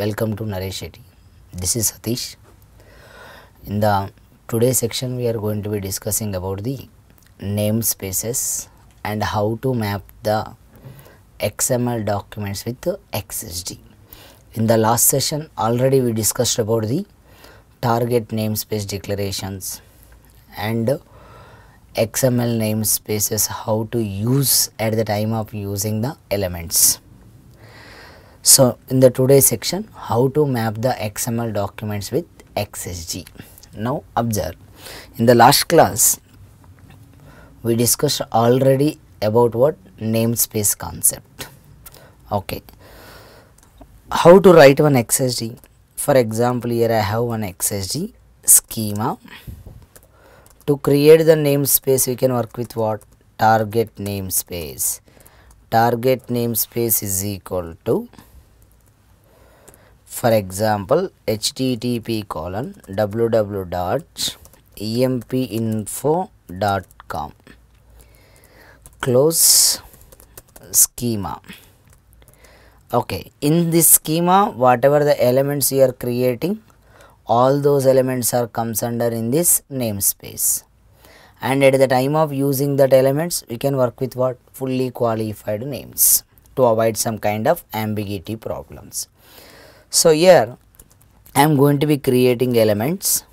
Welcome to Naresh Shetty. This is Satish. In the today section we are going to be discussing about the namespaces and how to map the XML documents with XSD. In the last session already we discussed about the target namespace declarations and XML namespaces how to use at the time of using the elements so, in the today's section how to map the XML documents with XSG. Now observe in the last class we discussed already about what namespace concept. Okay. How to write one XSD? For example, here I have one XSD schema. To create the namespace, we can work with what? Target namespace. Target namespace is equal to for example, http colon www.empinfo.com close schema okay in this schema whatever the elements you are creating all those elements are comes under in this namespace and at the time of using that elements we can work with what fully qualified names to avoid some kind of ambiguity problems so here i am going to be creating elements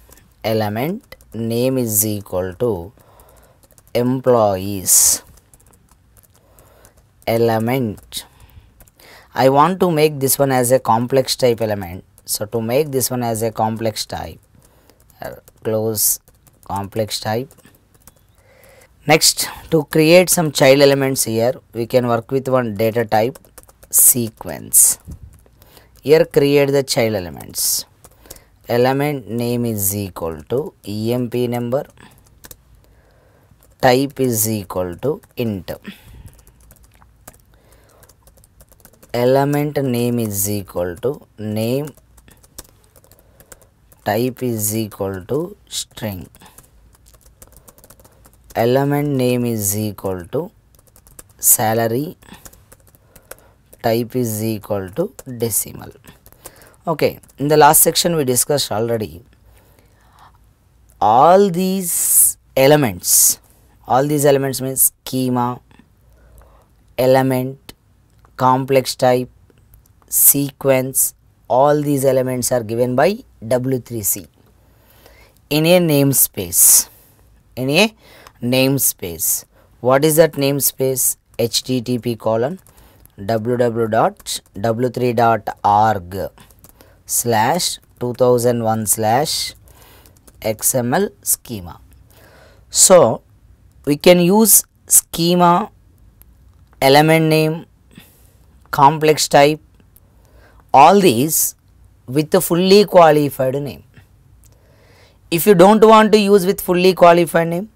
element name is equal to employees element i want to make this one as a complex type element so to make this one as a complex type uh, close complex type next to create some child elements here we can work with one data type sequence here create the child elements element name is equal to emp number type is equal to int element name is equal to name type is equal to string element name is equal to salary type is equal to decimal okay in the last section we discussed already all these elements all these elements means schema element complex type sequence all these elements are given by w3c in a namespace in a namespace what is that namespace http colon www.w3.org slash 2001 slash XML schema. So, we can use schema, element name, complex type, all these with the fully qualified name. If you don't want to use with fully qualified name,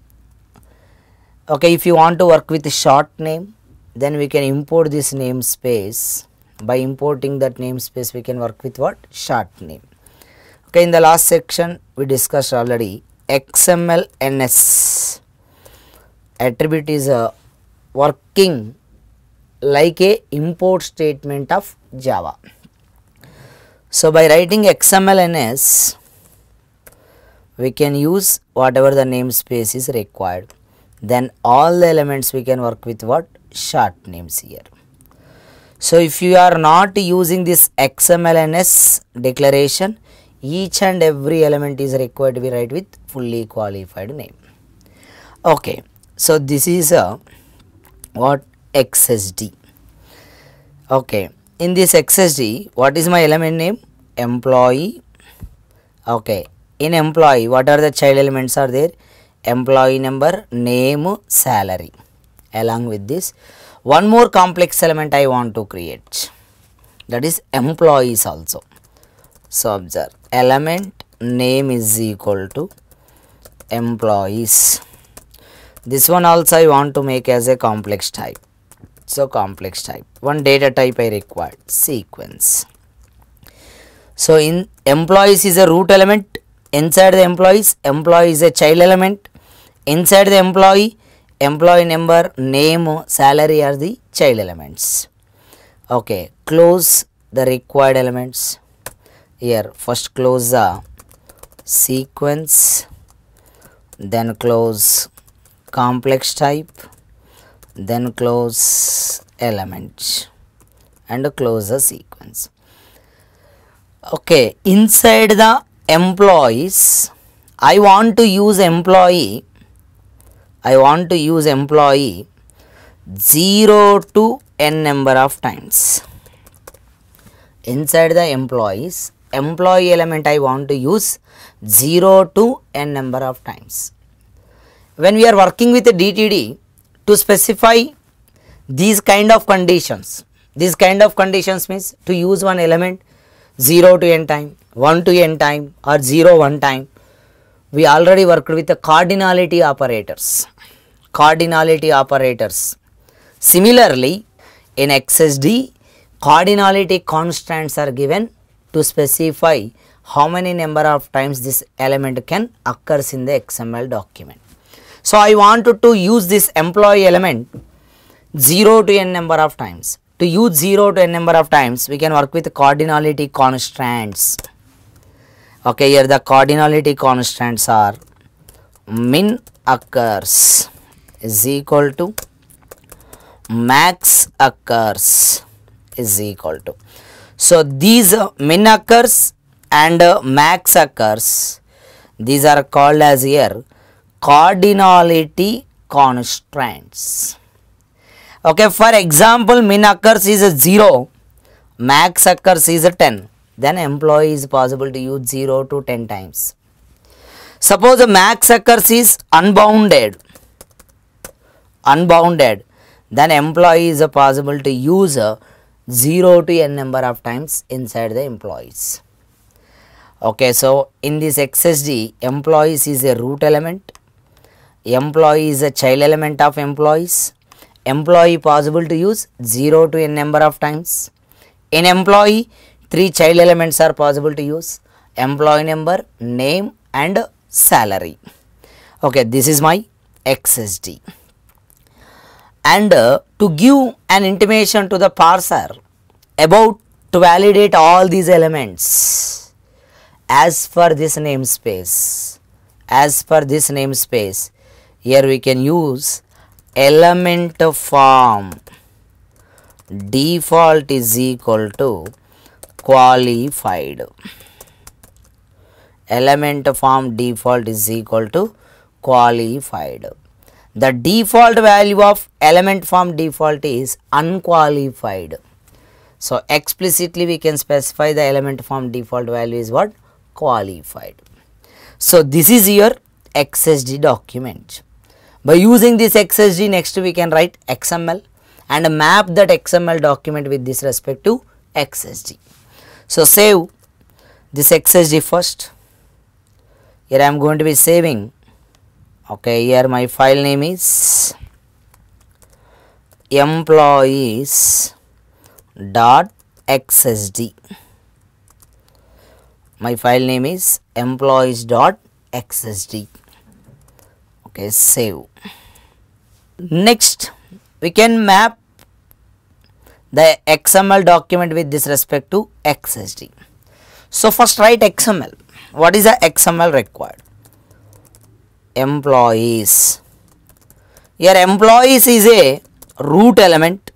okay, if you want to work with short name, then we can import this namespace by importing that namespace we can work with what short name okay in the last section we discussed already xml ns attribute is a working like a import statement of java so by writing xml ns we can use whatever the namespace is required then all the elements we can work with what short names here. So if you are not using this XMLNS declaration, each and every element is required to be write with fully qualified name. Okay, so this is a uh, what XSD. Okay, in this XSD, what is my element name? Employee. Okay, in employee, what are the child elements are there? Employee number, name, salary along with this one more complex element I want to create that is employees also. So, observe element name is equal to employees. This one also I want to make as a complex type. So, complex type one data type I required sequence. So, in employees is a root element inside the employees employee is a child element inside the employee employee number, name, salary are the child elements. Okay, close the required elements. Here, first close the sequence, then close complex type, then close element and close the sequence. Okay, inside the employees, I want to use employee I want to use employee 0 to n number of times. Inside the employees, employee element I want to use 0 to n number of times. When we are working with a DTD to specify these kind of conditions, these kind of conditions means to use one element 0 to n time, 1 to n time or 0 1 time we already worked with the cardinality operators. Cardinality operators. Similarly, in XSD, cardinality constants are given to specify how many number of times this element can occurs in the XML document. So, I wanted to use this employee element 0 to n number of times. To use 0 to n number of times, we can work with cardinality constraints okay here the cardinality constants are min occurs is equal to max occurs is equal to so these uh, min occurs and uh, max occurs these are called as here cardinality constraints okay for example min occurs is a 0 max occurs is a 10 then employee is possible to use 0 to 10 times. Suppose the max occurs is unbounded, unbounded, then employee is possible to use 0 to n number of times inside the employees. Okay, so in this XSD, employees is a root element, employee is a child element of employees, employee possible to use 0 to n number of times. In employee, Three child elements are possible to use employee number, name and salary. Okay, this is my XSD. And uh, to give an intimation to the parser about to validate all these elements as per this namespace, as per this namespace, here we can use element form default is equal to qualified element form default is equal to qualified the default value of element form default is unqualified so explicitly we can specify the element form default value is what qualified so this is your xsd document by using this xsd next we can write xml and map that xml document with this respect to xsd so, save this XSD first. Here I am going to be saving. Okay, here my file name is employees dot xsd. My file name is employees dot xsd. Okay, save. Next, we can map the XML document with this respect to XSD. So first write XML. What is the XML required? Employees. Your employees is a root element.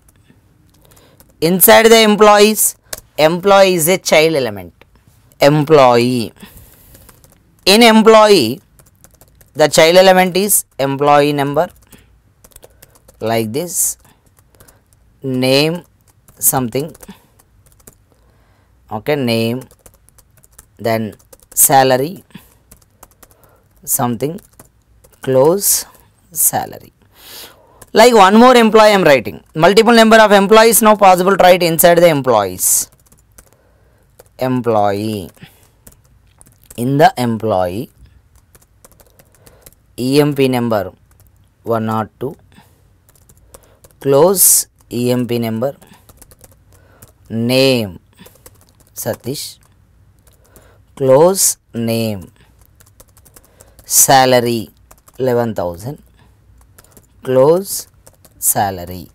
Inside the employees, employee is a child element. Employee. In employee, the child element is employee number like this name something okay name then salary something close salary like one more employee i'm writing multiple number of employees now possible to write inside the employees employee in the employee emp number 102 close emp number name Satish close name salary 11000 close salary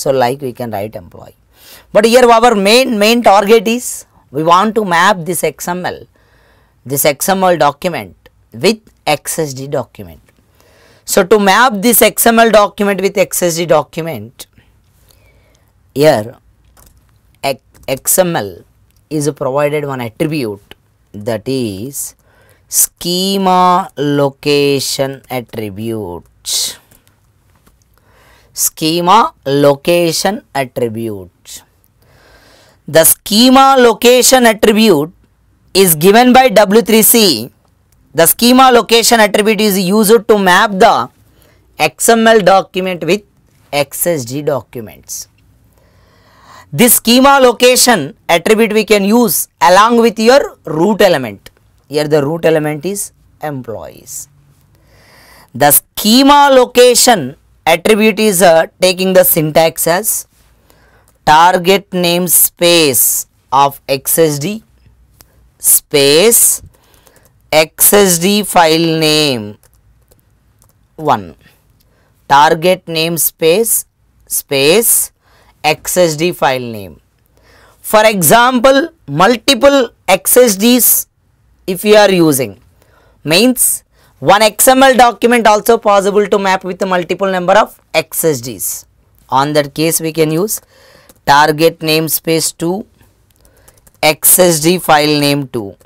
so like we can write employee but here our main main target is we want to map this xml this xml document with xsd document so to map this xml document with xsd document here XML is provided one attribute that is schema location attribute schema location attribute the schema location attribute is given by w3c the schema location attribute is used to map the xml document with xsg documents this schema location attribute we can use along with your root element. Here the root element is employees. The schema location attribute is uh, taking the syntax as target namespace of XSD space XSD file name 1 target namespace space XSD file name. For example, multiple XSDs if you are using means one XML document also possible to map with multiple number of XSDs. On that case, we can use target namespace 2 XSD file name 2.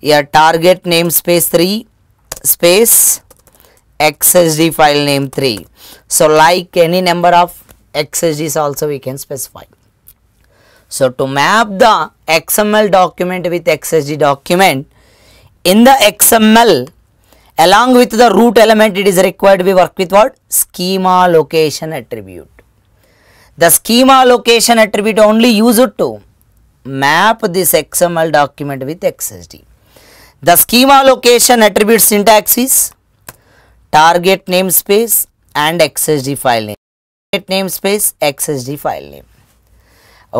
Your target namespace 3 space XSD file name 3. So like any number of XSDs also we can specify. So, to map the XML document with XSD document, in the XML along with the root element it is required we work with what? Schema location attribute. The schema location attribute only used to map this XML document with XSD. The schema location attribute syntax is target namespace and XSD file name get namespace xsd file name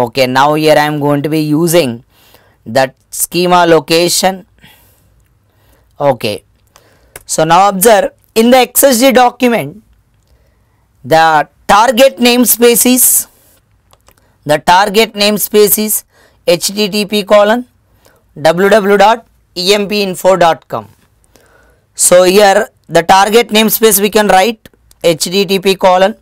okay now here i am going to be using that schema location okay so now observe in the xsd document the target namespace is the target namespace is http colon www.empinfo.com so here the target namespace we can write http colon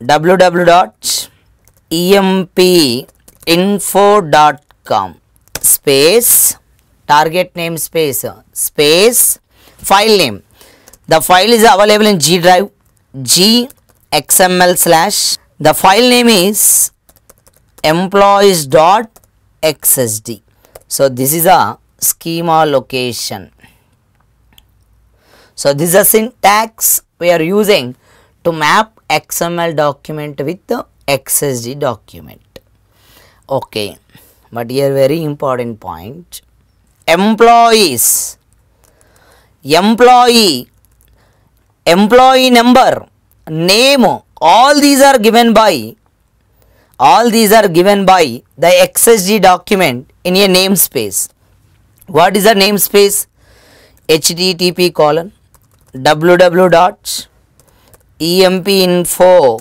www.empinfo.com space target name space space file name the file is available in g drive g xml slash the file name is employees dot XSD so this is a schema location so this is a syntax we are using to map XML document with the XSD document. Okay, but here very important point. Employees, employee, employee number, name, all these are given by, all these are given by the XSD document in a namespace. What is a namespace? http colon www dot empinfo.com.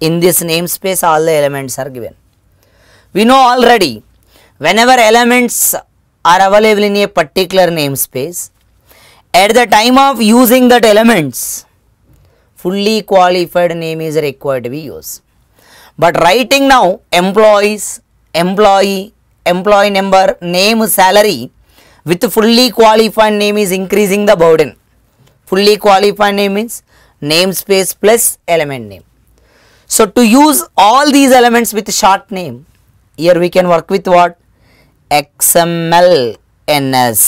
In this namespace, all the elements are given. We know already whenever elements are available in a particular namespace, at the time of using that elements, fully qualified name is required to be used. But writing now employees, employee, employee number, name, salary with fully qualified name is increasing the burden fully qualified name means namespace plus element name. So, to use all these elements with short name, here we can work with what? XMLNS.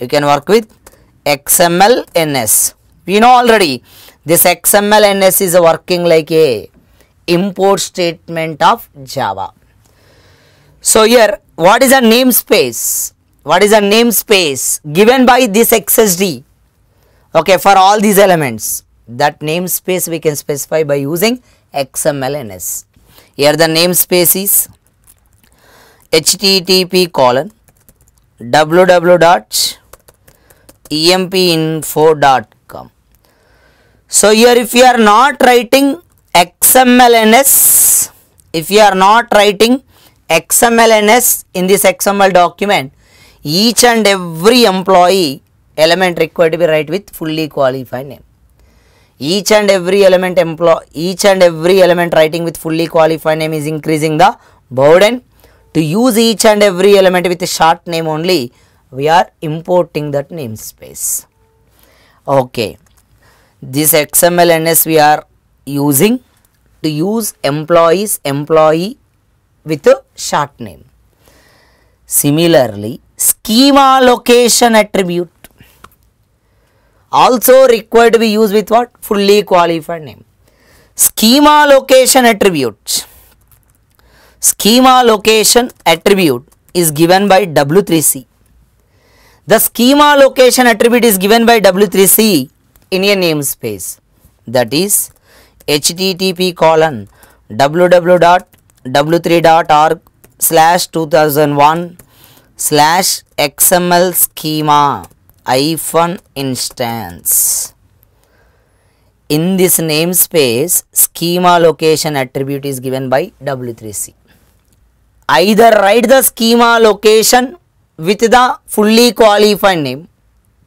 You can work with XMLNS. We know already this XMLNS is working like a import statement of Java. So, here what is a namespace? What is a namespace given by this XSD? Okay, for all these elements, that namespace we can specify by using XMLNS. Here the namespace is http colon www.empinfo.com. So, here if you are not writing XMLNS, if you are not writing XMLNS in this XML document, each and every employee element required to be write with fully qualified name each and every element employ each and every element writing with fully qualified name is increasing the burden to use each and every element with a short name only we are importing that namespace okay this xml ns we are using to use employees employee with a short name similarly schema location attribute also required to be used with what? Fully qualified name. Schema location attribute. Schema location attribute is given by W3C. The schema location attribute is given by W3C in a namespace that is http colon www.w3.org slash 2001 slash xml schema hyphen instance. In this namespace, schema location attribute is given by W3C. Either write the schema location with the fully qualified name,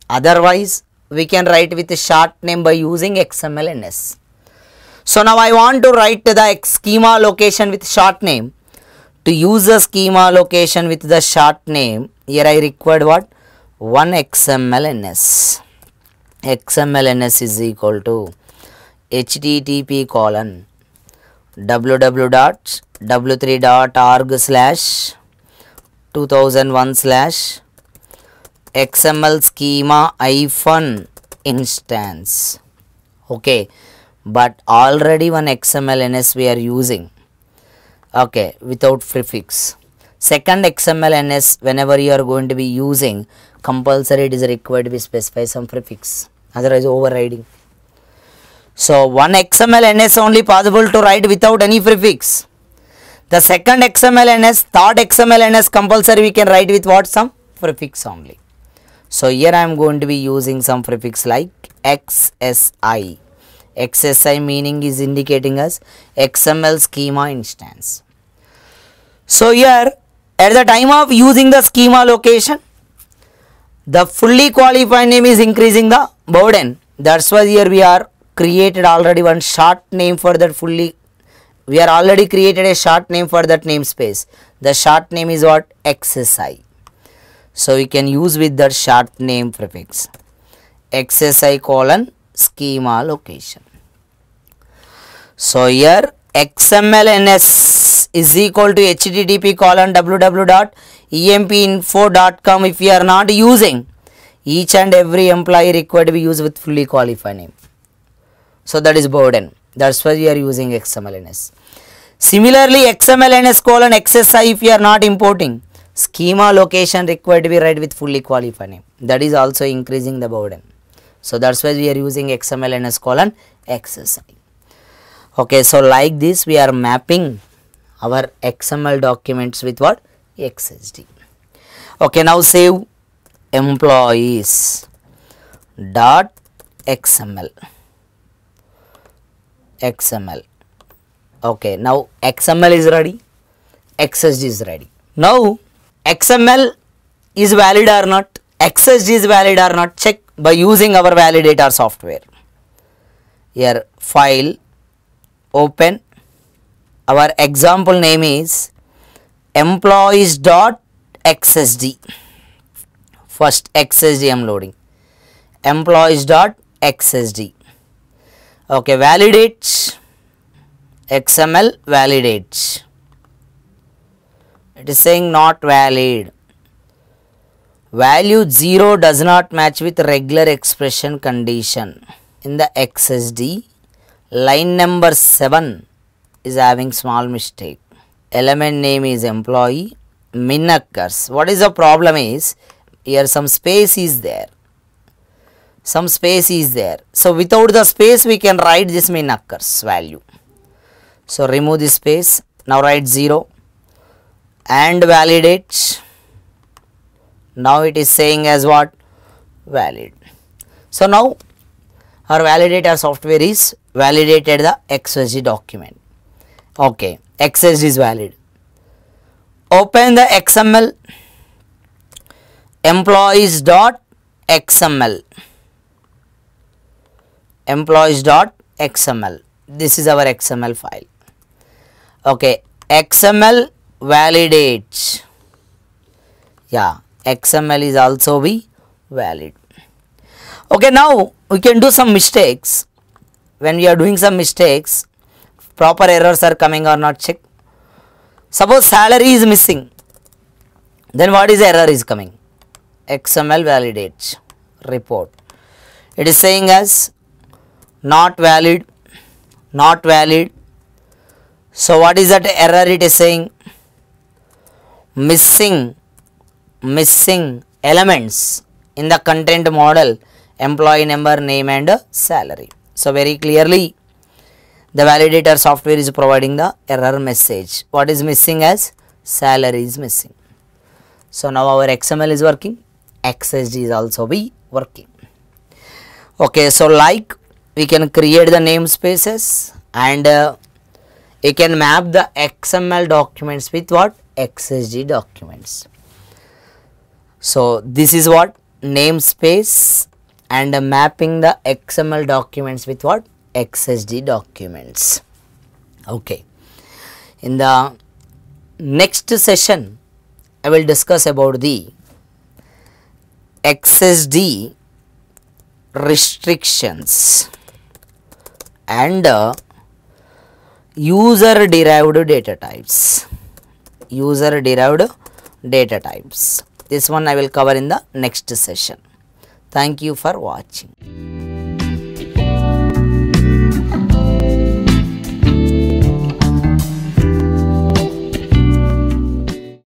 otherwise we can write with a short name by using XML and S. So now I want to write the schema location with short name. To use the schema location with the short name, here I required what? 1 xmlns. xmlns is equal to http colon www dot w3 dot org slash 2001 slash xml schema iPhone instance okay but already one xmlns we are using okay without prefix second xmlns whenever you are going to be using compulsory it is required we specify some prefix otherwise overriding so one xml ns only possible to write without any prefix the second xml ns third xml ns compulsory we can write with what some prefix only so here i am going to be using some prefix like xsi xsi meaning is indicating as xml schema instance so here at the time of using the schema location the fully qualified name is increasing the burden that's why here we are created already one short name for that fully we are already created a short name for that namespace the short name is what xsi so we can use with that short name prefix xsi colon schema location so here xmlns is equal to http colon www dot empinfo.com if you are not using each and every employee required to be used with fully qualified name so that is burden that's why we are using xmlns similarly xmlns colon xsi if you are not importing schema location required to be read with fully qualified name that is also increasing the burden so that's why we are using xmlns colon xsi okay so like this we are mapping our xml documents with what XSD. Okay, now save employees dot XML. XML. Okay, now XML is ready, XSD is ready. Now XML is valid or not, XSD is valid or not, check by using our validator software. Here file open, our example name is employees dot xsd first xsd i'm loading employees dot xsd okay validates xml validates it is saying not valid value 0 does not match with regular expression condition in the xsd line number 7 is having small mistake element name is employee min occurs what is the problem is here some space is there some space is there so without the space we can write this min occurs value so remove this space now write 0 and validate now it is saying as what valid so now our validator software is validated the xyz document okay accessed is valid. Open the XML employees dot XML employees dot XML. This is our XML file. Okay, XML validates. Yeah, XML is also be valid. Okay, now we can do some mistakes. When we are doing some mistakes, proper errors are coming or not check suppose salary is missing then what is error is coming xml validates report it is saying as not valid not valid so what is that error it is saying missing missing elements in the content model employee number name and salary so very clearly the validator software is providing the error message what is missing as salary is missing so now our xml is working xsd is also be working okay so like we can create the namespaces and uh, you can map the xml documents with what xsd documents so this is what namespace and uh, mapping the xml documents with what XSD documents. Okay. In the next session, I will discuss about the XSD restrictions and uh, user derived data types. User derived data types. This one I will cover in the next session. Thank you for watching.